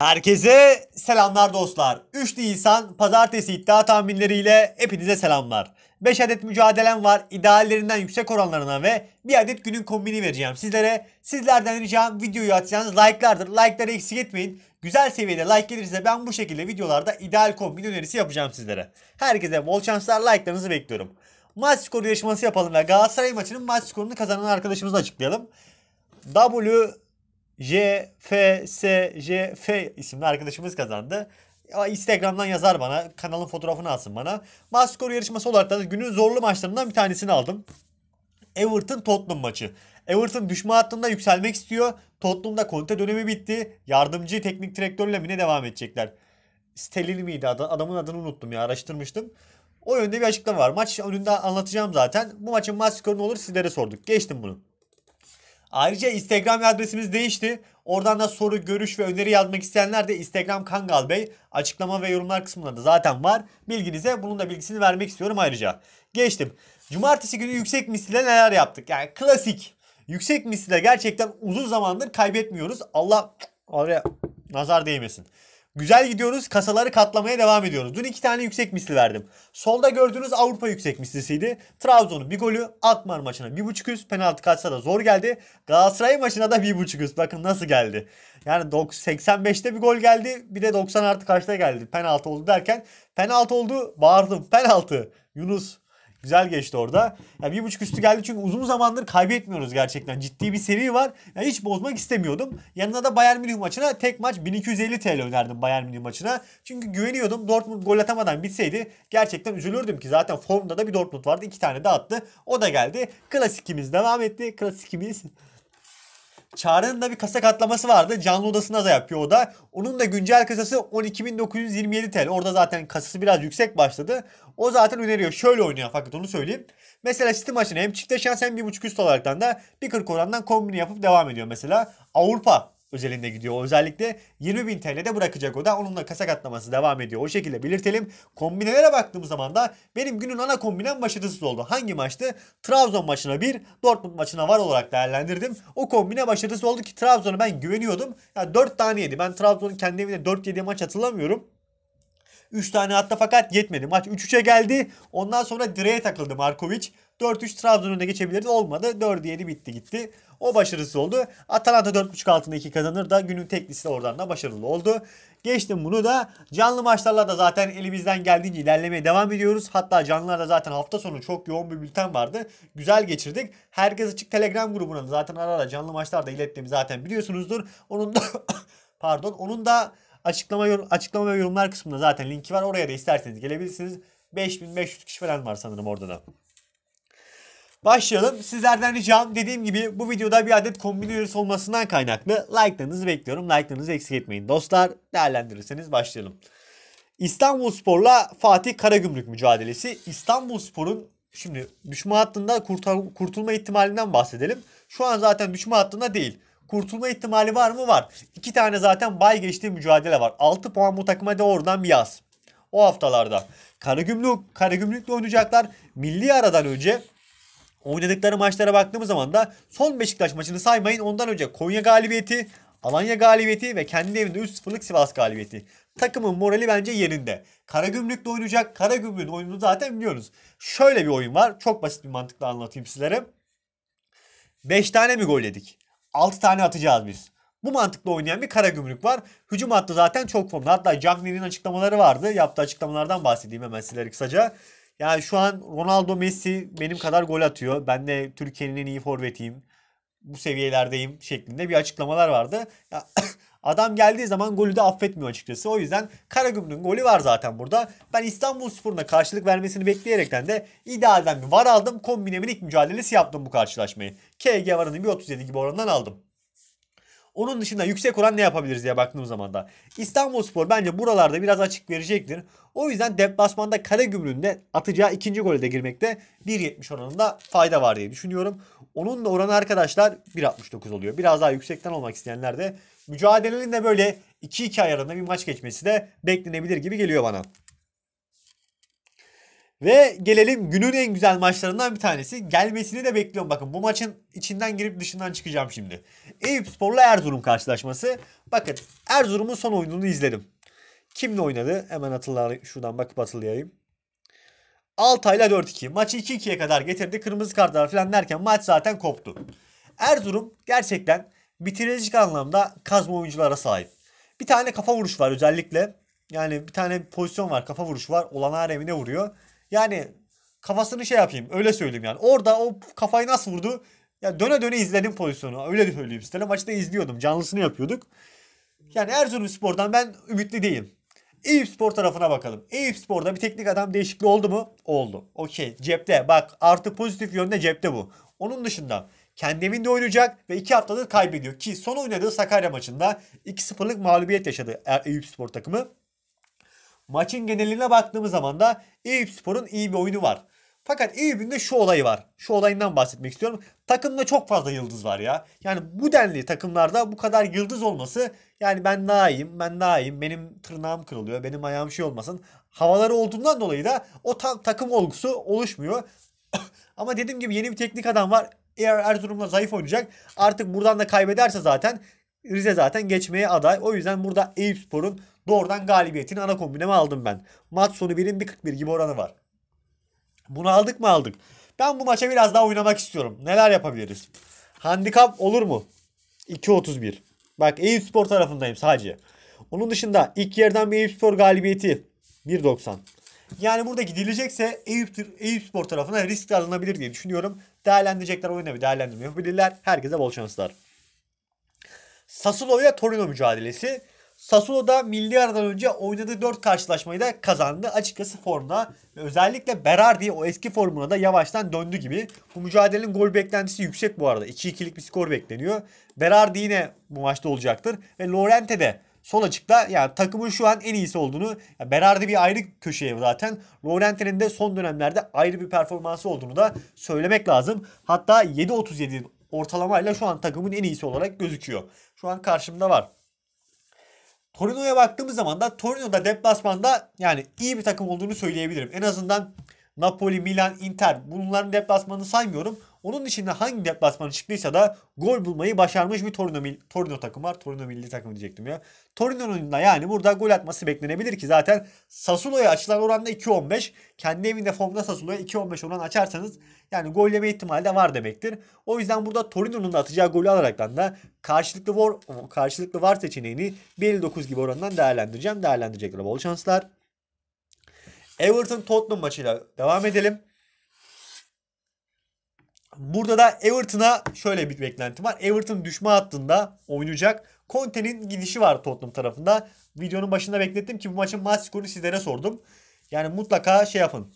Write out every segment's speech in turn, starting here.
Herkese selamlar dostlar. 3 Nisan pazartesi iddia tahminleriyle hepinize selamlar. 5 adet mücadelem var. ideallerinden yüksek oranlarına ve 1 adet günün kombini vereceğim sizlere. Sizlerden ricam videoyu atacağınız like'lardır. Like'ları eksik etmeyin. Güzel seviyede like gelirse ben bu şekilde videolarda ideal kombin önerisi yapacağım sizlere. Herkese bol şanslar like'larınızı bekliyorum. Maç skoru yarışması yapalım ve Galatasaray maçının maç skorunu kazanan arkadaşımızı açıklayalım. W JFSJF isimli arkadaşımız kazandı. Instagram'dan yazar bana. Kanalın fotoğrafını alsın bana. Maskor yarışması olarak da günün zorlu maçlarından bir tanesini aldım. Everton Tottenham maçı. Everton düşme hattında yükselmek istiyor. Tottenham'da Conte dönemi bitti. Yardımcı teknik direktörle mi ne devam edecekler? Stellini miydi adı? Adamın adını unuttum ya araştırmıştım. O yönde bir açıklama var. Maç önünde anlatacağım zaten. Bu maçın maç skoru ne olur sizlere sorduk. Geçtim bunu. Ayrıca Instagram adresimiz değişti. Oradan da soru, görüş ve öneri yazmak isteyenler de Instagram Kangal Bey açıklama ve yorumlar kısmında zaten var. Bilginize bunun da bilgisini vermek istiyorum ayrıca. Geçtim. Cumartesi günü yüksek misile neler yaptık? Yani klasik. Yüksek misile gerçekten uzun zamandır kaybetmiyoruz. Allah oraya nazar değmesin. Güzel gidiyoruz. Kasaları katlamaya devam ediyoruz. Dün iki tane yüksek misli verdim. Solda gördüğünüz Avrupa yüksek mislisiydi. Trabzon'un bir golü Akmar maçına bir buçuk üst. Penaltı kaçsa da zor geldi. Galatasaray maçına da bir buçuk üst. Bakın nasıl geldi. Yani 85'te bir gol geldi. Bir de 90 artı kaçta geldi. Penaltı oldu derken. Penaltı oldu. Bağırdım. Penaltı. Yunus Güzel geçti orada. Ya bir buçuk üstü geldi çünkü uzun zamandır kaybetmiyoruz gerçekten. Ciddi bir seri var. Yani hiç bozmak istemiyordum. Yanına da Bayern Münih maçına tek maç 1250 TL önerdim Bayern Münih maçına. Çünkü güveniyordum. Dortmund gol atamadan bitseydi gerçekten üzülürdüm ki zaten formda da bir Dortmund vardı. iki tane de attı. O da geldi. Klasikimiz devam etti. Klasikimiz Çağrı'nın da bir kasa katlaması vardı. Canlı odasında da yapıyor o da. Onun da güncel kasası 12.927 TL. Orada zaten kasası biraz yüksek başladı. O zaten öneriyor. Şöyle oynuyor fakat onu söyleyeyim. Mesela City maçına hem çifte şans hem 1.5 üst olaraktan da 1.40 orandan kombini yapıp devam ediyor mesela. Avrupa özelinde gidiyor. Özellikle 20.000 TL'de bırakacak o da. Onunla kasak atlaması devam ediyor. O şekilde belirtelim. Kombinelere baktığım zaman da benim günün ana kombinem başarısız oldu. Hangi maçtı? Trabzon maçına 1, Dortmund maçına var olarak değerlendirdim. O kombine başarısız oldu ki Trabzon'a ben güveniyordum. Ya yani 4 tane yedi. Ben Trabzon'un kendi evinde 4 yediği maç hatırlamıyorum. 3 tane attı fakat yetmedi. Maç 3-3'e geldi. Ondan sonra direğe takıldı Markovic. 4-3 Trabzon önüne geçebilirdi. Olmadı. 4-7 bitti gitti. O başarısı oldu. Atalanta 4.5 altında 2 kazanır da günün teknisi oradan da başarılı oldu. Geçtim bunu da. Canlı maçlarla da zaten elimizden geldiğince ilerlemeye devam ediyoruz. Hatta canlılarda zaten hafta sonu çok yoğun bir bülten vardı. Güzel geçirdik. Herkes açık Telegram grubuna da zaten ara ara canlı maçlarda ilettiğimi zaten biliyorsunuzdur. Onun da pardon onun da Açıklama, yorum, açıklama ve yorumlar kısmında zaten linki var. Oraya da isterseniz gelebilirsiniz. 5500 kişi falan var sanırım orada da. Başlayalım. Sizlerden ricam dediğim gibi bu videoda bir adet kombin üyesi olmasından kaynaklı like'larınızı bekliyorum. Like'larınızı eksik etmeyin dostlar. Değerlendirirseniz başlayalım. İstanbulsporla Fatih Karagümrük mücadelesi. İstanbulspor'un şimdi düşme hattında kurtar, kurtulma ihtimalinden bahsedelim. Şu an zaten düşme hattında değil. Kurtulma ihtimali var mı? Var. İki tane zaten bay geçtiği mücadele var. 6 puan bu takıma doğrudan bir yaz. O haftalarda. Karagümrük, Karagümrük'le oynayacaklar. Milli aradan önce oynadıkları maçlara baktığımız zaman da son Beşiktaş maçını saymayın. Ondan önce Konya galibiyeti, Alanya galibiyeti ve kendi evinde 3-0'lık Sivas galibiyeti. Takımın morali bence yerinde. Karagümrük'le oynayacak. Karagümrük'ün oyununu zaten biliyoruz. Şöyle bir oyun var. Çok basit bir mantıkla anlatayım sizlere. 5 tane mi gol yedik? 6 tane atacağız biz. Bu mantıkla oynayan bir kara gümrük var. Hücum hattı zaten çok formda. Hatta Cagney'in açıklamaları vardı. Yaptığı açıklamalardan bahsedeyim hemen sizlere kısaca. Yani şu an Ronaldo Messi benim kadar gol atıyor. Ben de Türkiye'nin en iyi forvetiyim. Bu seviyelerdeyim şeklinde bir açıklamalar vardı. Ya, Adam geldiği zaman golü de affetmiyor açıkçası. O yüzden Karagümrük'ün golü var zaten burada. Ben İstanbul Spor'una karşılık vermesini bekleyerekten de idealden bir var aldım. Kombine minik mücadelesi yaptım bu karşılaşmayı. KG varını bir 37 gibi orandan aldım. Onun dışında yüksek oran ne yapabiliriz diye baktığım zaman da. İstanbul Spor bence buralarda biraz açık verecektir. O yüzden deplasmanda kale gümründe atacağı ikinci golde girmekte 1.70 oranında fayda var diye düşünüyorum. Onun da oranı arkadaşlar 1.69 oluyor. Biraz daha yüksekten olmak isteyenler de mücadelenin de böyle 2-2 ayarında bir maç geçmesi de beklenebilir gibi geliyor bana. Ve gelelim günün en güzel maçlarından bir tanesi. Gelmesini de bekliyorum. Bakın bu maçın içinden girip dışından çıkacağım şimdi. Eyüp Spor'la Erzurum karşılaşması. Bakın Erzurum'un son oyununu izledim. Kimle oynadı? Hemen hatırlar, şuradan bakıp hatırlayayım. Altay'la 4-2. Maçı 2-2'ye kadar getirdi. Kırmızı kartlar falan derken maç zaten koptu. Erzurum gerçekten bitirecek anlamda kazma oyunculara sahip. Bir tane kafa vuruş var özellikle. Yani bir tane pozisyon var kafa vuruş var. Olan Arem'ine vuruyor. Yani kafasını şey yapayım öyle söyleyeyim yani. Orada o kafayı nasıl vurdu? Ya döne döne izledim pozisyonu. Öyle söyleyeyim. Stele maçı da izliyordum. Canlısını yapıyorduk. Yani spordan ben ümitli değilim. Eyüp Spor tarafına bakalım. Eyüp Spor'da bir teknik adam değişikliği oldu mu? Oldu. Okey. Cepte. Bak artı pozitif yönde cepte bu. Onun dışında kendi evinde oynayacak ve 2 haftadır kaybediyor. Ki son oynadığı Sakarya maçında 2-0'lık mağlubiyet yaşadı Eyüp Spor takımı. Maçın geneline baktığımız zaman da Eyüp Spor'un iyi bir oyunu var. Fakat Eyüp'ün de şu olayı var. Şu olayından bahsetmek istiyorum. Takımda çok fazla yıldız var ya. Yani bu denli takımlarda bu kadar yıldız olması yani ben daha iyiyim, ben daha iyiyim, benim tırnağım kırılıyor, benim ayağım şey olmasın. Havaları olduğundan dolayı da o tam takım olgusu oluşmuyor. Ama dediğim gibi yeni bir teknik adam var. Eğer Erzurum'la zayıf oynayacak. Artık buradan da kaybederse zaten Rize zaten geçmeye aday. O yüzden burada Eyüp Spor'un Doğrudan galibiyetin ana kombineme aldım ben. Mat sonu 1'in 1.41 gibi oranı var. Bunu aldık mı aldık. Ben bu maça biraz daha oynamak istiyorum. Neler yapabiliriz? Handikap olur mu? 2.31. Bak Eyüp Spor tarafındayım sadece. Onun dışında ilk yerden bir Eyüp Spor galibiyeti 1.90. Yani burada gidilecekse Eyüp, Eyüp Spor tarafına risk alınabilir diye düşünüyorum. Değerlendirecekler oyuna bir değerlendirme yapabilirler. Herkese bol şanslar. Sassuolo ve Torino mücadelesi. Sassuolo da milli aradan önce oynadığı 4 karşılaşmayı da kazandı. Açıkçası formuna, özellikle Berardi o eski formuna da yavaştan döndü gibi. Bu mücadelenin gol beklentisi yüksek bu arada. 2-2'lik bir skor bekleniyor. Berardi yine bu maçta olacaktır. Ve Lorente de sol açıkta yani takımın şu an en iyisi olduğunu yani Berardi bir ayrı köşeye zaten Laurente'nin de son dönemlerde ayrı bir performansı olduğunu da söylemek lazım. Hatta 7-37 7.37 ortalamayla şu an takımın en iyisi olarak gözüküyor. Şu an karşımda var. Torino'ya baktığımız zaman da Torino'da deplasmanda yani iyi bir takım olduğunu söyleyebilirim. En azından Napoli, Milan, Inter bunların deplasmanını saymıyorum. Onun dışında hangi deplasmanı çıktıysa da gol bulmayı başarmış bir Torino, Torino takım var. Torino milli takım diyecektim ya. Torino'nun da yani burada gol atması beklenebilir ki zaten Sassuolo'ya açılan oranda 2.15. Kendi evinde formda Sassuolo'ya 2.15 oran açarsanız yani gol yeme ihtimali de var demektir. O yüzden burada Torino'nun da atacağı golü alaraktan da karşılıklı var, karşılıklı var seçeneğini 1.9 gibi orandan değerlendireceğim. Değerlendirecekler bol şanslar. Everton Tottenham maçıyla devam edelim. Burada da Everton'a şöyle bir beklentim var. Everton düşme hattında oynayacak. Conte'nin gidişi var Tottenham tarafında. Videonun başında beklettim ki bu maçın maç skorunu sizlere sordum. Yani mutlaka şey yapın.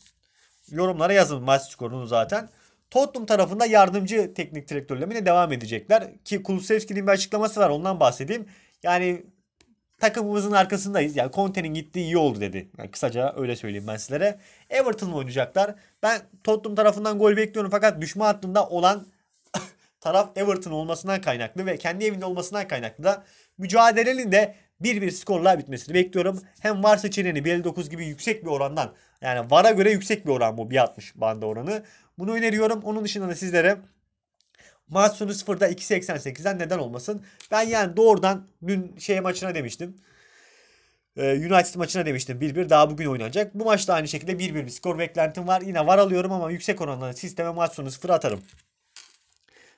Yorumlara yazın maç skorunu zaten. Tottenham tarafında yardımcı teknik direktörlerine devam edecekler. Ki Kulusevski'nin bir açıklaması var ondan bahsedeyim. Yani takımımızın arkasındayız. Yani Conte'nin gittiği iyi oldu dedi. Yani kısaca öyle söyleyeyim ben sizlere. Everton'la oynayacaklar. Ben Tottenham tarafından gol bekliyorum fakat düşme hattında olan taraf Everton olmasından kaynaklı ve kendi evinde olmasından kaynaklı da mücadelenin de 1-1 skorla bitmesini bekliyorum. Hem var seçeneğini 1.59 gibi yüksek bir orandan yani VAR'a göre yüksek bir oran bu 1.60 banda oranı. Bunu öneriyorum. Onun dışında da sizlere Maç sonu 0'da 2.88'den neden olmasın. Ben yani doğrudan dün şey maçına demiştim. Ee, United maçına demiştim 1-1 daha bugün oynanacak. Bu maçta aynı şekilde 1-1 bir skor beklentim var. Yine var alıyorum ama yüksek oranla sisteme maç sonu 0 atarım.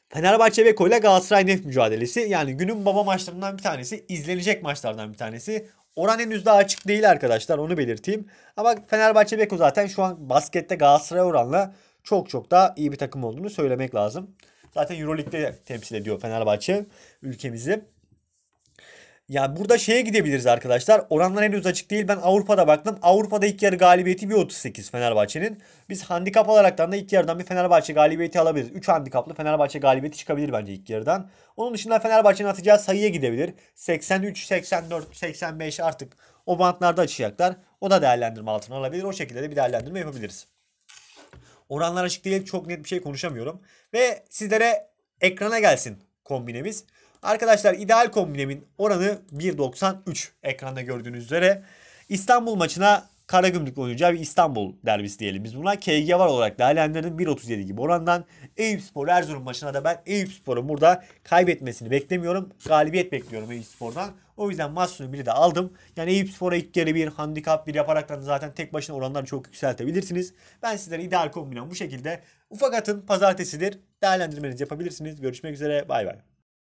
Fenerbahçe Beko ile Galatasaray Nef mücadelesi. Yani günün baba maçlarından bir tanesi. izlenecek maçlardan bir tanesi. Oran henüz daha açık değil arkadaşlar onu belirteyim. Ama Fenerbahçe Beko zaten şu an baskette Galatasaray oranla çok çok daha iyi bir takım olduğunu söylemek lazım. Zaten Euroleague'de temsil ediyor Fenerbahçe ülkemizi. Ya burada şeye gidebiliriz arkadaşlar. Oranlar henüz açık değil. Ben Avrupa'da baktım. Avrupa'da ilk yarı galibiyeti bir 38 Fenerbahçe'nin. Biz handikap olaraktan da ilk yarıdan bir Fenerbahçe galibiyeti alabiliriz. 3 handikaplı Fenerbahçe galibiyeti çıkabilir bence ilk yarıdan. Onun dışında Fenerbahçe'nin atacağı sayıya gidebilir. 83, 84, 85 artık o bantlarda açacaklar. O da değerlendirme altına alabilir. O şekilde de bir değerlendirme yapabiliriz. Oranlar açık değil. Çok net bir şey konuşamıyorum. Ve sizlere ekrana gelsin kombinemiz. Arkadaşlar ideal kombinemin oranı 1.93 ekranda gördüğünüz üzere. İstanbul maçına Karagümrük oynayacağı bir İstanbul derbisi diyelim biz buna. KG var olarak değerlendirdim 1.37 gibi orandan. Eyüp Spor Erzurum maçına da ben Eyüp Spor'un burada kaybetmesini beklemiyorum. Galibiyet bekliyorum Eyüp Spor'dan. O yüzden maç sonu biri de aldım. Yani Eyüp Spor'a ilk yarı bir handikap bir yaparak zaten tek başına oranları çok yükseltebilirsiniz. Ben sizlere ideal kombinam bu şekilde. Ufak atın pazartesidir. Değerlendirmenizi yapabilirsiniz. Görüşmek üzere. Bay bay.